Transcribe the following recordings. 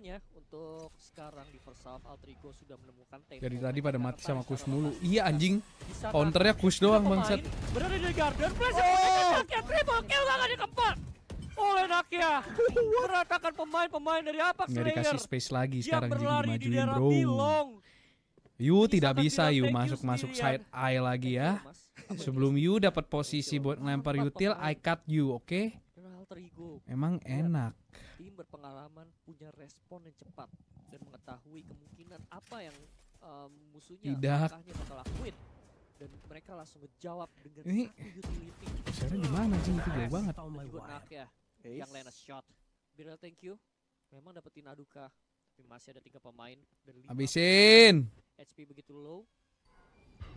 Makanya untuk sekarang di first half Altrigo sudah menemukan tempo. Jadi tadi pada mati sama Kush mulu. Iya anjing. Kan? Counternya Kush doang bangsat. Berada di garden press oh. Nakia triple kill gak keempat. Oleh Nakia. Meratakan pemain-pemain dari apa Gak dikasih space lagi sekarang jadi majuin bro. Bilong. Yu tidak kan bisa Yu masuk-masuk side eye lagi ya. Sebelum Yu dapat posisi buat lempar util, I cut you, oke? Okay? terigu. Emang ya, enak. Tim berpengalaman punya respon yang cepat dan mengetahui kemungkinan apa yang um, musuhnya Tidak. bakal lakuin dan mereka langsung menjawab dengan ini utility. di gimana sih itu jauh banget. Juga ya. Ace. Yang Lena shot. Bira thank you. Memang dapetin Aduka tapi masih ada tiga pemain dan lima Habisin. HP begitu low.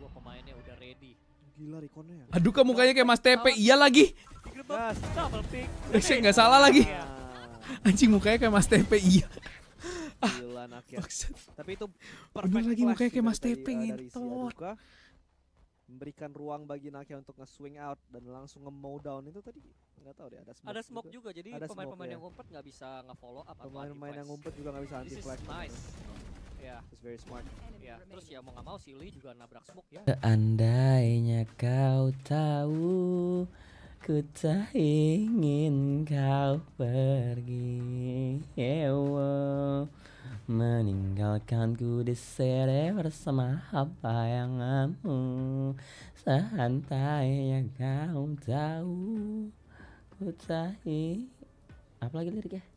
Dua pemainnya udah ready. Gila rekornya ya. Aduka mukanya kayak Mas tp Iya lagi. Yes. Double pick. Backshot eh, nggak salah lagi. Iya. Anjing mukanya kayak Mas Tepe iya. Gila ya. Tapi itu perfect Udah lagi mukanya kayak Mas Tepe eh, ngentot. Memberikan ruang bagi Nakia untuk nge-swing out dan langsung nge-mow down itu tadi nggak tahu deh ada smoke. Ada gitu. smoke juga, juga jadi pemain-pemain yang ya. ngumpet nggak bisa nge-follow up Pemain-pemain yang ngumpet juga nggak bisa anti flash Nice. Gitu. Ya, yeah. It's very smart. Ya, yeah. terus ya mau nggak mau Lee juga nabrak smoke ya. Seandainya kau tahu Ku tak ingin kau pergi Ewo Meninggalkanku di sini bersama bayanganmu Seantainya kau tahu Ku tak ingin Apa lagi liriknya?